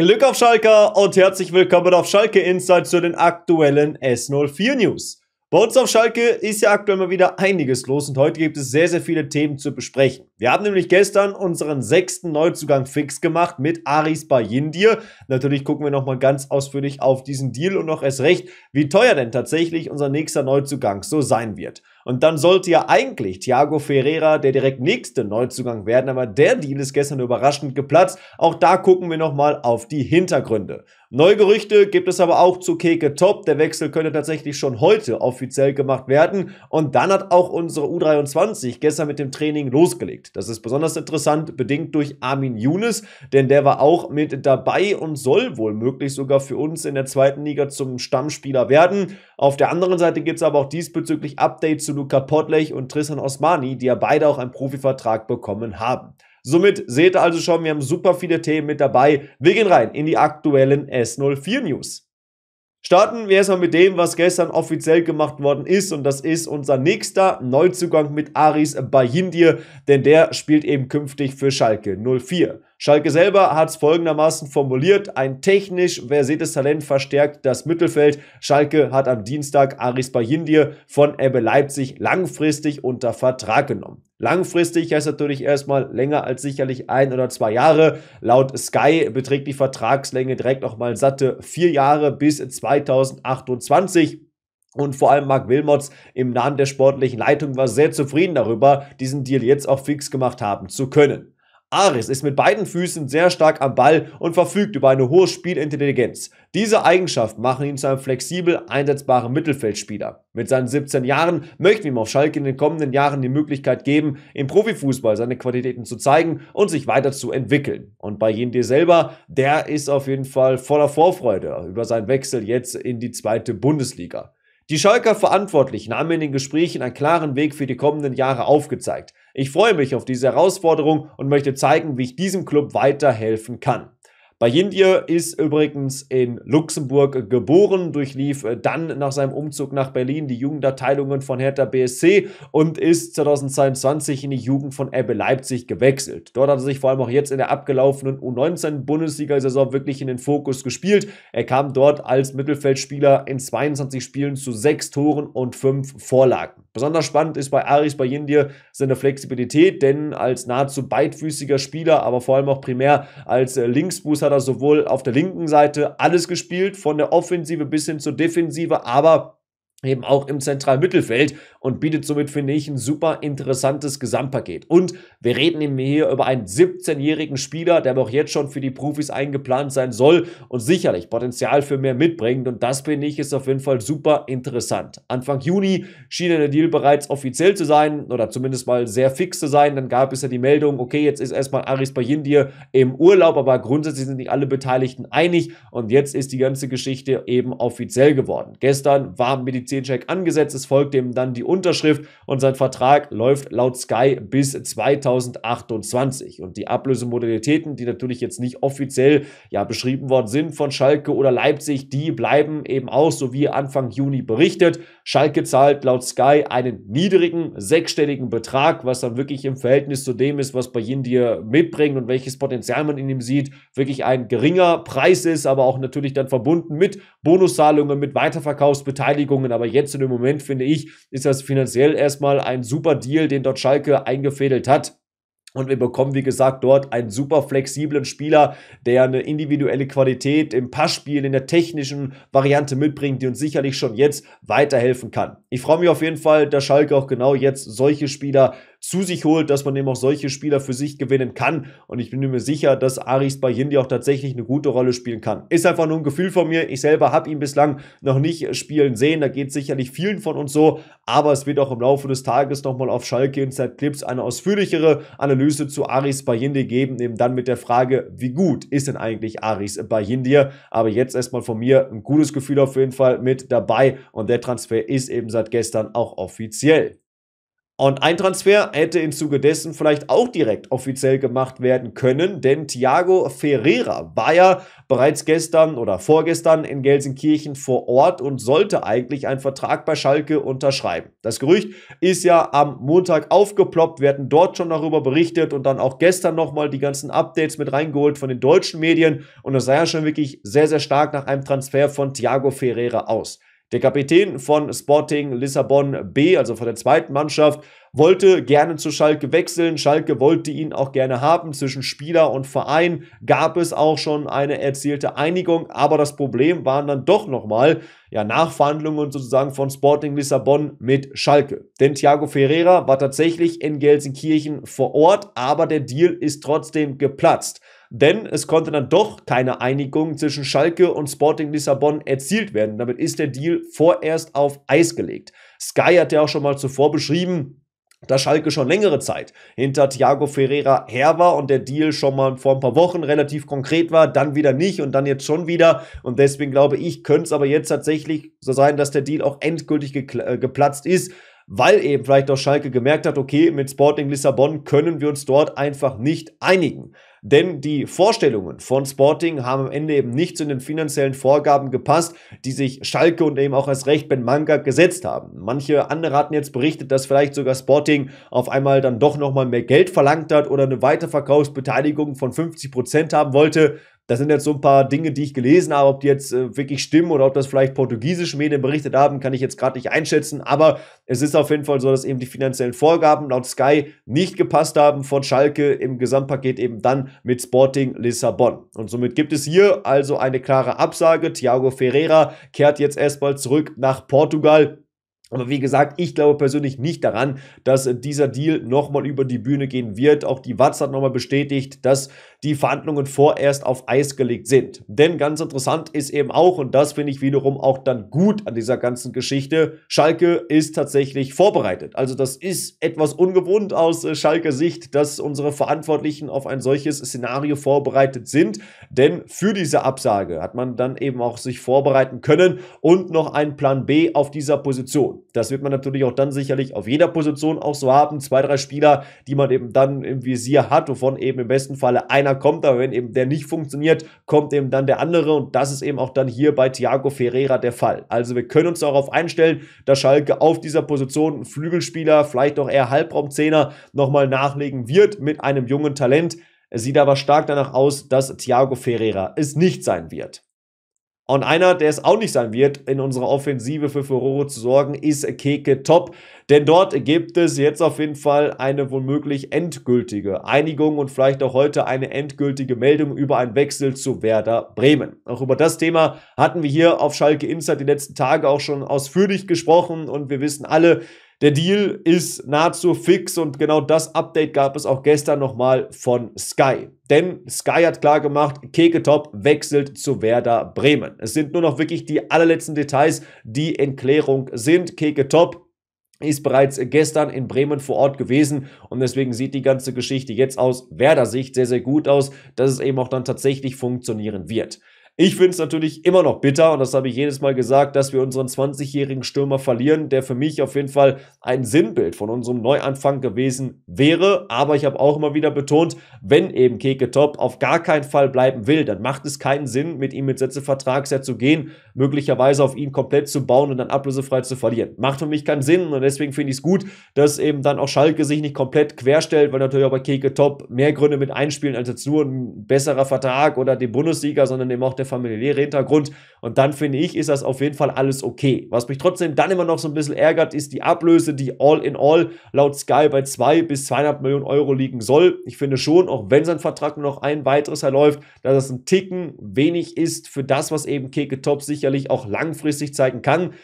Glück auf Schalke und herzlich willkommen auf Schalke Insight zu den aktuellen S04 News. Bei uns auf Schalke ist ja aktuell mal wieder einiges los und heute gibt es sehr, sehr viele Themen zu besprechen. Wir haben nämlich gestern unseren sechsten Neuzugang fix gemacht mit Aris Bayindir. Natürlich gucken wir nochmal ganz ausführlich auf diesen Deal und noch erst recht, wie teuer denn tatsächlich unser nächster Neuzugang so sein wird. Und dann sollte ja eigentlich Thiago Ferreira der direkt nächste Neuzugang werden, aber der Deal ist gestern überraschend geplatzt. Auch da gucken wir nochmal auf die Hintergründe. Gerüchte gibt es aber auch zu Keke Top. Der Wechsel könnte tatsächlich schon heute offiziell gemacht werden. Und dann hat auch unsere U23 gestern mit dem Training losgelegt. Das ist besonders interessant, bedingt durch Armin Younes, denn der war auch mit dabei und soll wohl möglich sogar für uns in der zweiten Liga zum Stammspieler werden. Auf der anderen Seite gibt es aber auch diesbezüglich Updates zu Luca Potlech und Tristan Osmani, die ja beide auch einen Profivertrag bekommen haben. Somit seht ihr also schon, wir haben super viele Themen mit dabei. Wir gehen rein in die aktuellen S04 News. Starten wir erstmal mit dem, was gestern offiziell gemacht worden ist und das ist unser nächster Neuzugang mit Aris Bayindir, denn der spielt eben künftig für Schalke 04. Schalke selber hat es folgendermaßen formuliert, ein technisch versiertes Talent verstärkt das Mittelfeld. Schalke hat am Dienstag Aris Bayindir von Ebbe Leipzig langfristig unter Vertrag genommen. Langfristig heißt natürlich erstmal länger als sicherlich ein oder zwei Jahre. Laut Sky beträgt die Vertragslänge direkt nochmal satte vier Jahre bis 2028. Und vor allem Mark Wilmots im Namen der sportlichen Leitung war sehr zufrieden darüber, diesen Deal jetzt auch fix gemacht haben zu können. Aris ist mit beiden Füßen sehr stark am Ball und verfügt über eine hohe Spielintelligenz. Diese Eigenschaften machen ihn zu einem flexibel einsetzbaren Mittelfeldspieler. Mit seinen 17 Jahren möchten wir ihm auf Schalke in den kommenden Jahren die Möglichkeit geben, im Profifußball seine Qualitäten zu zeigen und sich weiterzuentwickeln. Und bei Jende selber, der ist auf jeden Fall voller Vorfreude über seinen Wechsel jetzt in die zweite Bundesliga. Die Schalker Verantwortlichen haben in den Gesprächen einen klaren Weg für die kommenden Jahre aufgezeigt. Ich freue mich auf diese Herausforderung und möchte zeigen, wie ich diesem Club weiterhelfen kann. Bayindir ist übrigens in Luxemburg geboren, durchlief äh, dann nach seinem Umzug nach Berlin die Jugendabteilungen von Hertha BSC und ist 2022 in die Jugend von Ebbe Leipzig gewechselt. Dort hat er sich vor allem auch jetzt in der abgelaufenen U19-Bundesliga-Saison wirklich in den Fokus gespielt. Er kam dort als Mittelfeldspieler in 22 Spielen zu sechs Toren und fünf Vorlagen. Besonders spannend ist bei Aris Bayindir seine Flexibilität, denn als nahezu beidfüßiger Spieler, aber vor allem auch primär als äh, Linksfuß hat er sowohl auf der linken Seite alles gespielt, von der Offensive bis hin zur Defensive, aber eben auch im zentralen Mittelfeld und bietet somit, finde ich, ein super interessantes Gesamtpaket. Und wir reden eben hier über einen 17-jährigen Spieler, der auch jetzt schon für die Profis eingeplant sein soll und sicherlich Potenzial für mehr mitbringt. Und das, finde ich, ist auf jeden Fall super interessant. Anfang Juni schien der Deal bereits offiziell zu sein oder zumindest mal sehr fix zu sein. Dann gab es ja die Meldung, okay, jetzt ist erstmal Aris Bayindir im Urlaub, aber grundsätzlich sind nicht alle Beteiligten einig. Und jetzt ist die ganze Geschichte eben offiziell geworden. Gestern war Medizin Medizincheck angesetzt. Es folgt ihm dann die Unterschrift und sein Vertrag läuft laut Sky bis 2028. Und die Ablösemodalitäten, die natürlich jetzt nicht offiziell ja, beschrieben worden sind von Schalke oder Leipzig, die bleiben eben auch, so wie Anfang Juni berichtet. Schalke zahlt laut Sky einen niedrigen sechsstelligen Betrag, was dann wirklich im Verhältnis zu dem ist, was Bajindir mitbringt und welches Potenzial man in ihm sieht, wirklich ein geringer Preis ist, aber auch natürlich dann verbunden mit Bonuszahlungen, mit Weiterverkaufsbeteiligungen, aber jetzt in dem Moment, finde ich, ist das finanziell erstmal ein super Deal, den dort Schalke eingefädelt hat. Und wir bekommen, wie gesagt, dort einen super flexiblen Spieler, der eine individuelle Qualität im Passspiel, in der technischen Variante mitbringt, die uns sicherlich schon jetzt weiterhelfen kann. Ich freue mich auf jeden Fall, dass Schalke auch genau jetzt solche Spieler zu sich holt, dass man eben auch solche Spieler für sich gewinnen kann. Und ich bin mir sicher, dass Aris Bayindi auch tatsächlich eine gute Rolle spielen kann. Ist einfach nur ein Gefühl von mir. Ich selber habe ihn bislang noch nicht spielen sehen. Da geht sicherlich vielen von uns so. Aber es wird auch im Laufe des Tages nochmal auf Schalke Inside Clips eine ausführlichere Analyse zu Aris Bayindi geben. Eben dann mit der Frage, wie gut ist denn eigentlich Aris Bayindi? Aber jetzt erstmal von mir ein gutes Gefühl auf jeden Fall mit dabei. Und der Transfer ist eben seit gestern auch offiziell. Und ein Transfer hätte im Zuge dessen vielleicht auch direkt offiziell gemacht werden können, denn Thiago Ferreira war ja bereits gestern oder vorgestern in Gelsenkirchen vor Ort und sollte eigentlich einen Vertrag bei Schalke unterschreiben. Das Gerücht ist ja am Montag aufgeploppt, wir hatten dort schon darüber berichtet und dann auch gestern nochmal die ganzen Updates mit reingeholt von den deutschen Medien und das sah ja schon wirklich sehr, sehr stark nach einem Transfer von Thiago Ferreira aus. Der Kapitän von Sporting Lissabon B, also von der zweiten Mannschaft, wollte gerne zu Schalke wechseln. Schalke wollte ihn auch gerne haben. Zwischen Spieler und Verein gab es auch schon eine erzielte Einigung. Aber das Problem waren dann doch nochmal ja, Nachverhandlungen sozusagen von Sporting Lissabon mit Schalke. Denn Thiago Ferreira war tatsächlich in Gelsenkirchen vor Ort, aber der Deal ist trotzdem geplatzt denn es konnte dann doch keine Einigung zwischen Schalke und Sporting Lissabon erzielt werden. Damit ist der Deal vorerst auf Eis gelegt. Sky hat ja auch schon mal zuvor beschrieben, dass Schalke schon längere Zeit hinter Thiago Ferreira her war und der Deal schon mal vor ein paar Wochen relativ konkret war, dann wieder nicht und dann jetzt schon wieder. Und deswegen glaube ich, könnte es aber jetzt tatsächlich so sein, dass der Deal auch endgültig ge äh, geplatzt ist, weil eben vielleicht auch Schalke gemerkt hat, okay, mit Sporting Lissabon können wir uns dort einfach nicht einigen. Denn die Vorstellungen von Sporting haben am Ende eben nicht zu den finanziellen Vorgaben gepasst, die sich Schalke und eben auch erst recht Ben Manga gesetzt haben. Manche andere hatten jetzt berichtet, dass vielleicht sogar Sporting auf einmal dann doch nochmal mehr Geld verlangt hat oder eine Weiterverkaufsbeteiligung von 50% Prozent haben wollte. Das sind jetzt so ein paar Dinge, die ich gelesen habe. Ob die jetzt äh, wirklich stimmen oder ob das vielleicht portugiesische Medien berichtet haben, kann ich jetzt gerade nicht einschätzen. Aber es ist auf jeden Fall so, dass eben die finanziellen Vorgaben laut Sky nicht gepasst haben von Schalke im Gesamtpaket eben dann mit Sporting Lissabon. Und somit gibt es hier also eine klare Absage. Thiago Ferreira kehrt jetzt erstmal zurück nach Portugal. Aber wie gesagt, ich glaube persönlich nicht daran, dass äh, dieser Deal nochmal über die Bühne gehen wird. Auch die Watz hat nochmal bestätigt, dass die Verhandlungen vorerst auf Eis gelegt sind. Denn ganz interessant ist eben auch, und das finde ich wiederum auch dann gut an dieser ganzen Geschichte, Schalke ist tatsächlich vorbereitet. Also das ist etwas ungewohnt aus äh, Schalke Sicht, dass unsere Verantwortlichen auf ein solches Szenario vorbereitet sind. Denn für diese Absage hat man dann eben auch sich vorbereiten können und noch einen Plan B auf dieser Position. Das wird man natürlich auch dann sicherlich auf jeder Position auch so haben. Zwei, drei Spieler, die man eben dann im Visier hat, wovon eben im besten Falle einer kommt. Aber wenn eben der nicht funktioniert, kommt eben dann der andere. Und das ist eben auch dann hier bei Thiago Ferreira der Fall. Also wir können uns darauf einstellen, dass Schalke auf dieser Position einen Flügelspieler, vielleicht auch eher Halbraumzehner, nochmal nachlegen wird mit einem jungen Talent. Es sieht aber stark danach aus, dass Thiago Ferreira es nicht sein wird. Und einer, der es auch nicht sein wird, in unserer Offensive für Furore zu sorgen, ist Keke Top. Denn dort gibt es jetzt auf jeden Fall eine womöglich endgültige Einigung und vielleicht auch heute eine endgültige Meldung über einen Wechsel zu Werder Bremen. Auch über das Thema hatten wir hier auf Schalke Insta die letzten Tage auch schon ausführlich gesprochen und wir wissen alle, der Deal ist nahezu fix und genau das Update gab es auch gestern nochmal von Sky. Denn Sky hat klar gemacht, Keketop wechselt zu Werder Bremen. Es sind nur noch wirklich die allerletzten Details, die in Klärung sind. Keketop ist bereits gestern in Bremen vor Ort gewesen und deswegen sieht die ganze Geschichte jetzt aus Werder Sicht sehr, sehr gut aus, dass es eben auch dann tatsächlich funktionieren wird. Ich finde es natürlich immer noch bitter und das habe ich jedes Mal gesagt, dass wir unseren 20-jährigen Stürmer verlieren, der für mich auf jeden Fall ein Sinnbild von unserem Neuanfang gewesen wäre. Aber ich habe auch immer wieder betont, wenn eben Keke Top auf gar keinen Fall bleiben will, dann macht es keinen Sinn, mit ihm mit Sätzevertragsjahr zu gehen, möglicherweise auf ihn komplett zu bauen und dann ablösefrei zu verlieren. Macht für mich keinen Sinn und deswegen finde ich es gut, dass eben dann auch Schalke sich nicht komplett querstellt, weil natürlich auch bei Keke Top mehr Gründe mit einspielen als jetzt nur ein besserer Vertrag oder die Bundesliga, sondern eben auch der familiäre Hintergrund. Und dann finde ich, ist das auf jeden Fall alles okay. Was mich trotzdem dann immer noch so ein bisschen ärgert, ist die Ablöse, die all in all laut Sky bei 2 bis 2,5 Millionen Euro liegen soll. Ich finde schon, auch wenn sein Vertrag nur noch ein weiteres erläuft, dass das ein Ticken wenig ist für das, was eben Keke Top sicherlich auch langfristig zeigen kann.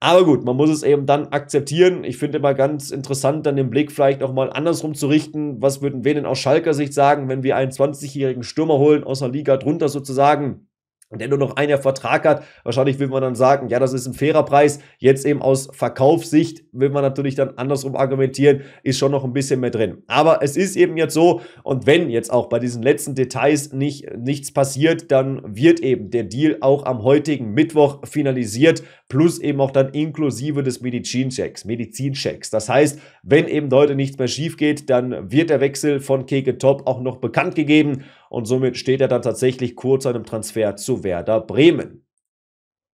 Aber gut, man muss es eben dann akzeptieren. Ich finde immer ganz interessant, dann den Blick vielleicht auch mal andersrum zu richten. Was würden wir denn aus Schalker Sicht sagen, wenn wir einen 20-jährigen Stürmer holen aus der Liga drunter sozusagen? Und der nur noch einen Vertrag hat, wahrscheinlich will man dann sagen, ja, das ist ein fairer Preis. Jetzt eben aus Verkaufssicht will man natürlich dann andersrum argumentieren, ist schon noch ein bisschen mehr drin. Aber es ist eben jetzt so, und wenn jetzt auch bei diesen letzten Details nicht, nichts passiert, dann wird eben der Deal auch am heutigen Mittwoch finalisiert, plus eben auch dann inklusive des Medizinchecks. Medizinchecks. Das heißt, wenn eben heute nichts mehr schief geht, dann wird der Wechsel von Keke Top auch noch bekannt gegeben und somit steht er dann tatsächlich kurz einem Transfer zu Werder Bremen.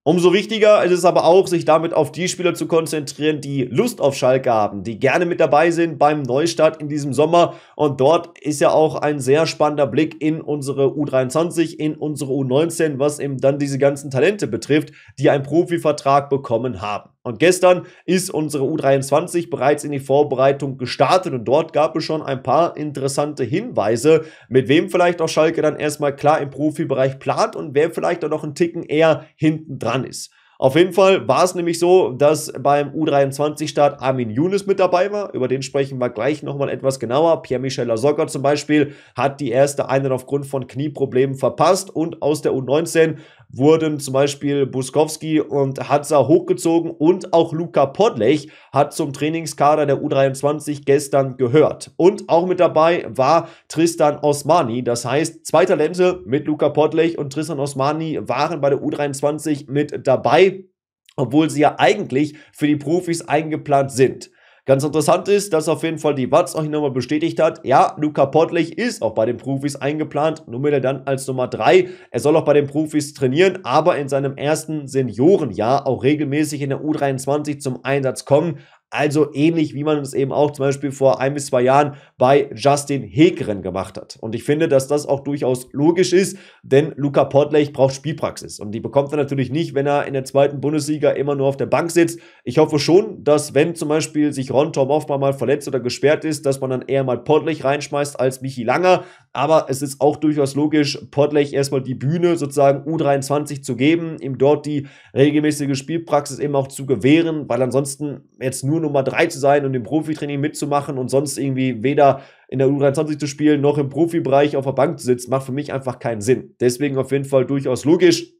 Umso wichtiger ist es aber auch, sich damit auf die Spieler zu konzentrieren, die Lust auf Schalke haben, die gerne mit dabei sind beim Neustart in diesem Sommer. Und dort ist ja auch ein sehr spannender Blick in unsere U23, in unsere U19, was eben dann diese ganzen Talente betrifft, die einen Profivertrag bekommen haben. Und gestern ist unsere U23 bereits in die Vorbereitung gestartet und dort gab es schon ein paar interessante Hinweise, mit wem vielleicht auch Schalke dann erstmal klar im Profibereich plant und wer vielleicht auch noch einen Ticken eher hinten dran ist. Auf jeden Fall war es nämlich so, dass beim U23-Start Armin Younes mit dabei war. Über den sprechen wir gleich nochmal etwas genauer. Pierre-Michel Lasogga zum Beispiel hat die erste Einheit aufgrund von Knieproblemen verpasst und aus der U19 wurden zum Beispiel Buskowski und Hatza hochgezogen und auch Luca Podlech hat zum Trainingskader der U23 gestern gehört. Und auch mit dabei war Tristan Osmani. Das heißt, zwei Talente mit Luca Podlech und Tristan Osmani waren bei der U23 mit dabei, obwohl sie ja eigentlich für die Profis eingeplant sind. Ganz interessant ist, dass auf jeden Fall die Watz auch nochmal bestätigt hat, ja, Luca Pottlich ist auch bei den Profis eingeplant, nur mit er dann als Nummer 3. Er soll auch bei den Profis trainieren, aber in seinem ersten Seniorenjahr auch regelmäßig in der U23 zum Einsatz kommen. Also ähnlich wie man es eben auch zum Beispiel vor ein bis zwei Jahren bei Justin Hegren gemacht hat. Und ich finde, dass das auch durchaus logisch ist, denn Luca Portlech braucht Spielpraxis. Und die bekommt er natürlich nicht, wenn er in der zweiten Bundesliga immer nur auf der Bank sitzt. Ich hoffe schon, dass wenn zum Beispiel sich Ron Tom Hoffmann mal verletzt oder gesperrt ist, dass man dann eher mal Portlech reinschmeißt als Michi Langer. Aber es ist auch durchaus logisch, Podlech erstmal die Bühne sozusagen U23 zu geben, ihm dort die regelmäßige Spielpraxis eben auch zu gewähren, weil ansonsten jetzt nur Nummer 3 zu sein und im Profitraining mitzumachen und sonst irgendwie weder in der U23 zu spielen noch im Profibereich auf der Bank zu sitzen, macht für mich einfach keinen Sinn. Deswegen auf jeden Fall durchaus logisch,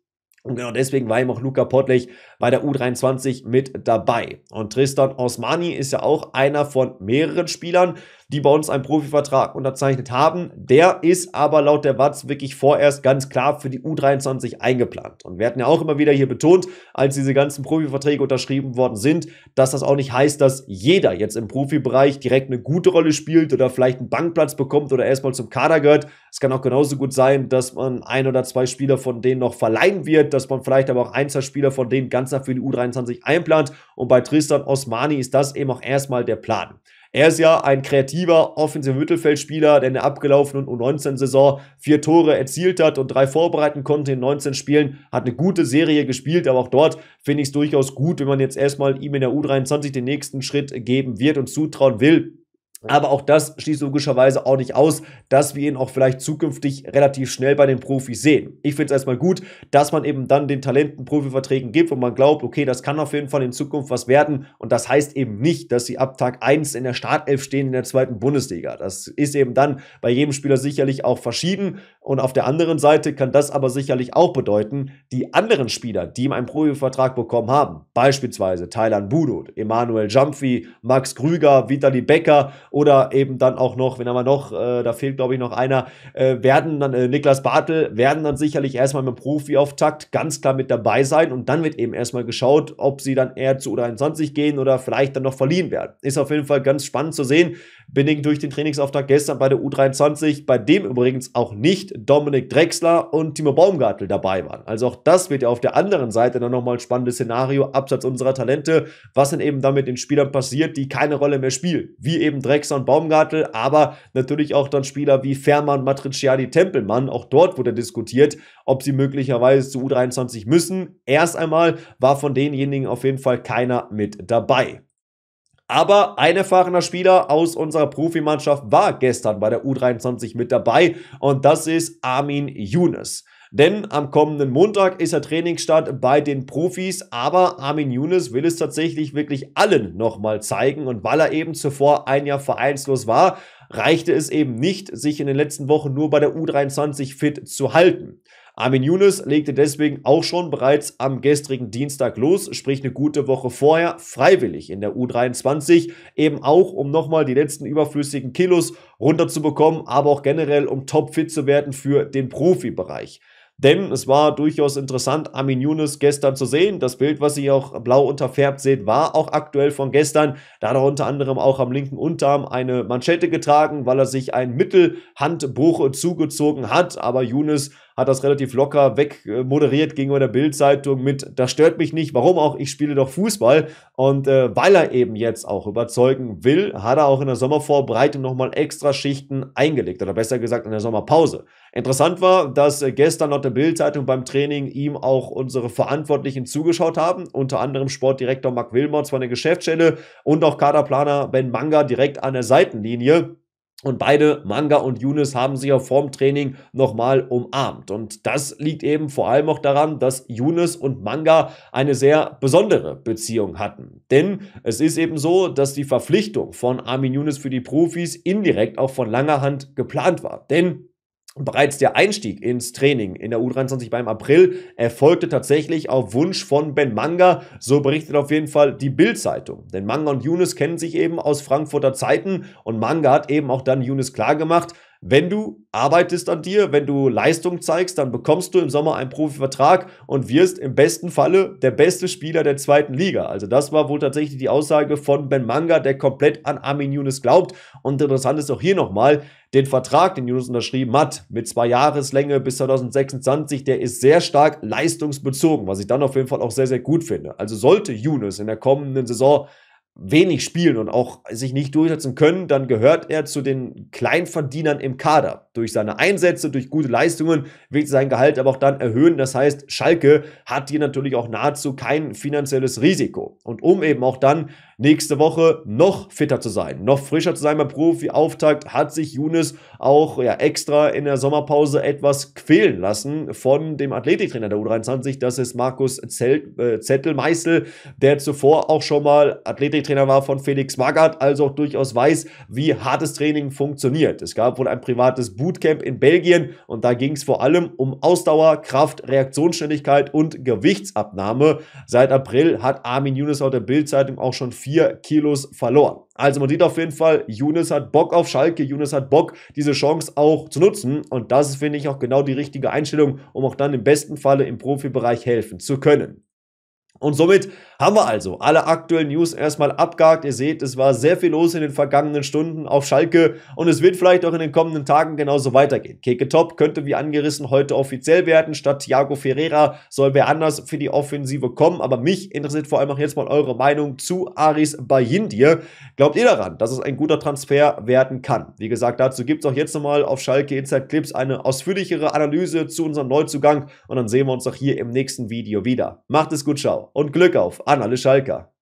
und genau deswegen war ihm auch Luca Podlech bei der U23 mit dabei. Und Tristan Osmani ist ja auch einer von mehreren Spielern, die bei uns einen Profivertrag unterzeichnet haben. Der ist aber laut der WATS wirklich vorerst ganz klar für die U23 eingeplant. Und wir hatten ja auch immer wieder hier betont, als diese ganzen Profiverträge unterschrieben worden sind, dass das auch nicht heißt, dass jeder jetzt im Profibereich direkt eine gute Rolle spielt oder vielleicht einen Bankplatz bekommt oder erstmal zum Kader gehört. Es kann auch genauso gut sein, dass man ein oder zwei Spieler von denen noch verleihen wird, dass man vielleicht aber auch ein, zwei Spieler von denen ganz Ganzer für die U23 einplant. Und bei Tristan Osmani ist das eben auch erstmal der Plan. Er ist ja ein kreativer offensiver Mittelfeldspieler, der in der abgelaufenen U19-Saison vier Tore erzielt hat und drei vorbereiten konnte in 19 Spielen, hat eine gute Serie gespielt, aber auch dort finde ich es durchaus gut, wenn man jetzt erstmal ihm in der U23 den nächsten Schritt geben wird und zutrauen will, aber auch das schließt logischerweise auch nicht aus, dass wir ihn auch vielleicht zukünftig relativ schnell bei den Profis sehen. Ich finde es erstmal gut, dass man eben dann den Talenten Profiverträgen gibt, und man glaubt, okay, das kann auf jeden Fall in Zukunft was werden. Und das heißt eben nicht, dass sie ab Tag 1 in der Startelf stehen in der zweiten Bundesliga. Das ist eben dann bei jedem Spieler sicherlich auch verschieden. Und auf der anderen Seite kann das aber sicherlich auch bedeuten, die anderen Spieler, die ihm einen Profivertrag bekommen haben, beispielsweise Thailand Budot, Emanuel Jumpy, Max Krüger, Vitali Becker, oder eben dann auch noch, wenn aber noch, äh, da fehlt glaube ich noch einer, äh, werden dann äh, Niklas Bartel, werden dann sicherlich erstmal mit dem Profi-Auftakt ganz klar mit dabei sein und dann wird eben erstmal geschaut, ob sie dann eher zu U21 gehen oder vielleicht dann noch verliehen werden. Ist auf jeden Fall ganz spannend zu sehen. Bedingt durch den Trainingsauftrag gestern bei der U23, bei dem übrigens auch nicht Dominik Drexler und Timo Baumgartel dabei waren. Also auch das wird ja auf der anderen Seite dann nochmal ein spannendes Szenario, abseits unserer Talente. Was denn eben damit den Spielern passiert, die keine Rolle mehr spielen? Wie eben Drexler Drexler und Baumgartel, aber natürlich auch dann Spieler wie Fährmann, Matriciani, Tempelmann. Auch dort wurde diskutiert, ob sie möglicherweise zu U23 müssen. Erst einmal war von denjenigen auf jeden Fall keiner mit dabei. Aber ein erfahrener Spieler aus unserer Profimannschaft war gestern bei der U23 mit dabei und das ist Armin Younes. Denn am kommenden Montag ist der Trainingsstart bei den Profis, aber Armin Younes will es tatsächlich wirklich allen nochmal zeigen und weil er eben zuvor ein Jahr vereinslos war, reichte es eben nicht, sich in den letzten Wochen nur bei der U23 fit zu halten. Armin Younes legte deswegen auch schon bereits am gestrigen Dienstag los, sprich eine gute Woche vorher, freiwillig in der U23, eben auch um nochmal die letzten überflüssigen Kilos runterzubekommen, aber auch generell um topfit zu werden für den Profibereich. Denn es war durchaus interessant, Amin Younes gestern zu sehen. Das Bild, was ihr auch blau unterfärbt seht, war auch aktuell von gestern. Da hat er unter anderem auch am linken Unterarm eine Manschette getragen, weil er sich ein Mittelhandbruch zugezogen hat. Aber Younes hat das relativ locker wegmoderiert gegenüber der Bildzeitung mit, das stört mich nicht, warum auch, ich spiele doch Fußball. Und äh, weil er eben jetzt auch überzeugen will, hat er auch in der Sommervorbereitung nochmal extra Schichten eingelegt oder besser gesagt in der Sommerpause. Interessant war, dass gestern laut der Bildzeitung beim Training ihm auch unsere Verantwortlichen zugeschaut haben, unter anderem Sportdirektor Mark Wilmots von der Geschäftsstelle und auch Kaderplaner Ben Manga direkt an der Seitenlinie. Und beide, Manga und Younes, haben sich ja vorm Training nochmal umarmt. Und das liegt eben vor allem auch daran, dass Younes und Manga eine sehr besondere Beziehung hatten. Denn es ist eben so, dass die Verpflichtung von Armin Younes für die Profis indirekt auch von langer Hand geplant war. Denn Bereits der Einstieg ins Training in der U23 beim April erfolgte tatsächlich auf Wunsch von Ben Manga, so berichtet auf jeden Fall die Bild-Zeitung. Denn Manga und Younes kennen sich eben aus Frankfurter Zeiten und Manga hat eben auch dann Younes klargemacht, wenn du arbeitest an dir, wenn du Leistung zeigst, dann bekommst du im Sommer einen Profivertrag und wirst im besten Falle der beste Spieler der zweiten Liga. Also das war wohl tatsächlich die Aussage von Ben Manga, der komplett an Armin Younes glaubt. Und interessant ist auch hier nochmal, den Vertrag, den Younes unterschrieben hat, mit zwei Jahreslänge bis 2026, der ist sehr stark leistungsbezogen, was ich dann auf jeden Fall auch sehr, sehr gut finde. Also sollte Younes in der kommenden Saison wenig spielen und auch sich nicht durchsetzen können, dann gehört er zu den Kleinverdienern im Kader. Durch seine Einsätze, durch gute Leistungen wird sein Gehalt aber auch dann erhöhen. Das heißt, Schalke hat hier natürlich auch nahezu kein finanzielles Risiko. Und um eben auch dann nächste Woche noch fitter zu sein, noch frischer zu sein beim Profi-Auftakt, hat sich Younes auch ja, extra in der Sommerpause etwas quälen lassen von dem Athletiktrainer der U23. Das ist Markus äh, Zettelmeißel, der zuvor auch schon mal Athletiktrainer war von Felix Magath, also auch durchaus weiß, wie hartes Training funktioniert. Es gab wohl ein privates Bootcamp in Belgien und da ging es vor allem um Ausdauer, Kraft, Reaktionsschnelligkeit und Gewichtsabnahme. Seit April hat Armin Younes laut der Bildzeitung auch schon viel vier Kilos verloren. Also man sieht auf jeden Fall, Younes hat Bock auf Schalke, Younes hat Bock, diese Chance auch zu nutzen. Und das ist, finde ich, auch genau die richtige Einstellung, um auch dann im besten Falle im Profibereich helfen zu können. Und somit haben wir also alle aktuellen News erstmal abgehakt. Ihr seht, es war sehr viel los in den vergangenen Stunden auf Schalke und es wird vielleicht auch in den kommenden Tagen genauso weitergehen. Keke Top könnte wie angerissen heute offiziell werden. Statt Thiago Ferreira soll wer anders für die Offensive kommen. Aber mich interessiert vor allem auch jetzt mal eure Meinung zu Aris Bayindir. Glaubt ihr daran, dass es ein guter Transfer werden kann? Wie gesagt, dazu gibt es auch jetzt nochmal auf Schalke Inside Clips eine ausführlichere Analyse zu unserem Neuzugang und dann sehen wir uns auch hier im nächsten Video wieder. Macht es gut, ciao und Glück auf an alle Schalker.